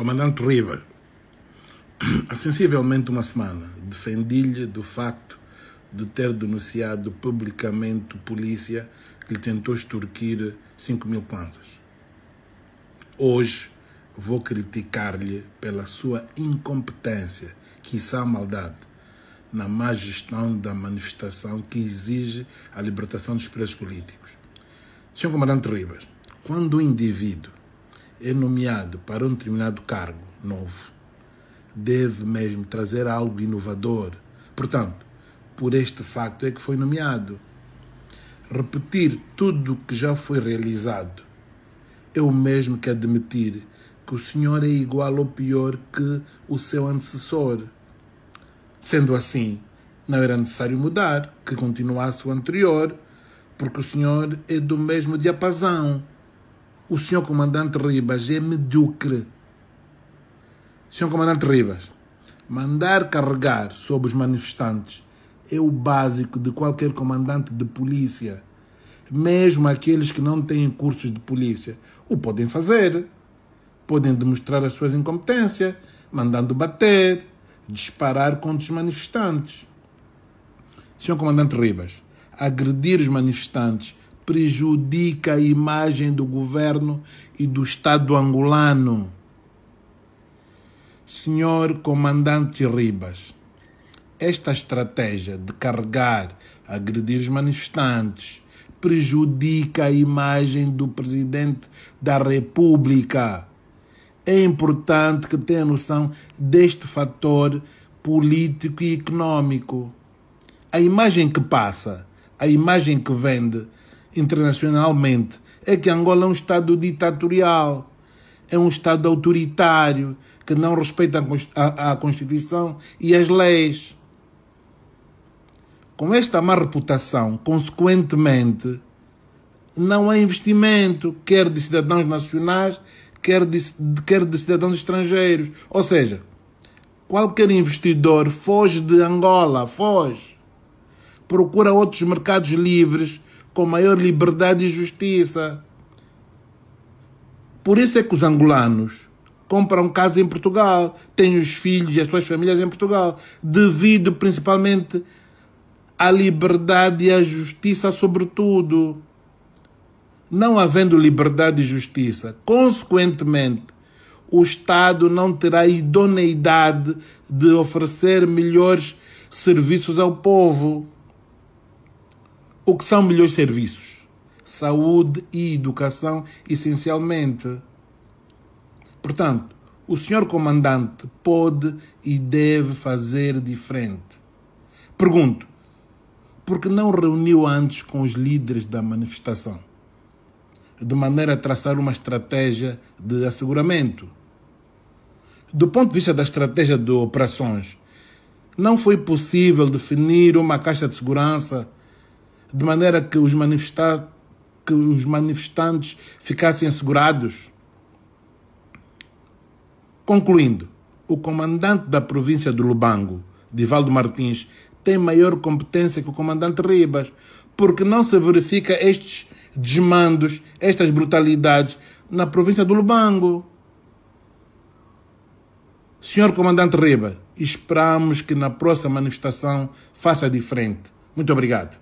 Comandante Riva, há sensivelmente uma semana defendi-lhe do facto de ter denunciado publicamente polícia que lhe tentou extorquir 5 mil panzas. Hoje vou criticar-lhe pela sua incompetência, quiçá maldade, na má gestão da manifestação que exige a libertação dos presos políticos. Senhor Comandante Ribas, quando o indivíduo é nomeado para um determinado cargo novo, deve mesmo trazer algo inovador. Portanto, por este facto é que foi nomeado. Repetir tudo o que já foi realizado é o mesmo que admitir que o senhor é igual ou pior que o seu antecessor. Sendo assim, não era necessário mudar, que continuasse o anterior, porque o senhor é do mesmo diapasão o senhor comandante Ribas é medíocre. Senhor comandante Ribas, mandar carregar sobre os manifestantes é o básico de qualquer comandante de polícia. Mesmo aqueles que não têm cursos de polícia, o podem fazer. Podem demonstrar as suas incompetências, mandando bater, disparar contra os manifestantes. Senhor Comandante Ribas, agredir os manifestantes prejudica a imagem do governo e do Estado angolano. Senhor Comandante Ribas, esta estratégia de carregar, agredir os manifestantes, prejudica a imagem do Presidente da República. É importante que tenha noção deste fator político e económico. A imagem que passa, a imagem que vende, internacionalmente é que Angola é um Estado ditatorial, é um Estado autoritário, que não respeita a, a Constituição e as leis. Com esta má reputação, consequentemente, não há investimento, quer de cidadãos nacionais, quer de, quer de cidadãos estrangeiros. Ou seja, qualquer investidor foge de Angola, foge. Procura outros mercados livres com maior liberdade e justiça. Por isso é que os angolanos compram casa em Portugal, têm os filhos e as suas famílias em Portugal, devido principalmente à liberdade e à justiça, sobretudo. Não havendo liberdade e justiça, consequentemente, o Estado não terá idoneidade de oferecer melhores serviços ao povo o que são melhores serviços? Saúde e educação, essencialmente. Portanto, o senhor comandante pode e deve fazer diferente. Pergunto: por que não reuniu antes com os líderes da manifestação? De maneira a traçar uma estratégia de asseguramento. Do ponto de vista da estratégia de operações, não foi possível definir uma caixa de segurança de maneira que os, manifesta que os manifestantes ficassem assegurados. Concluindo, o comandante da província do Lubango, Divaldo Martins, tem maior competência que o comandante Ribas, porque não se verifica estes desmandos, estas brutalidades na província do Lubango. Senhor Comandante Ribas, esperamos que na próxima manifestação faça diferente. Muito obrigado.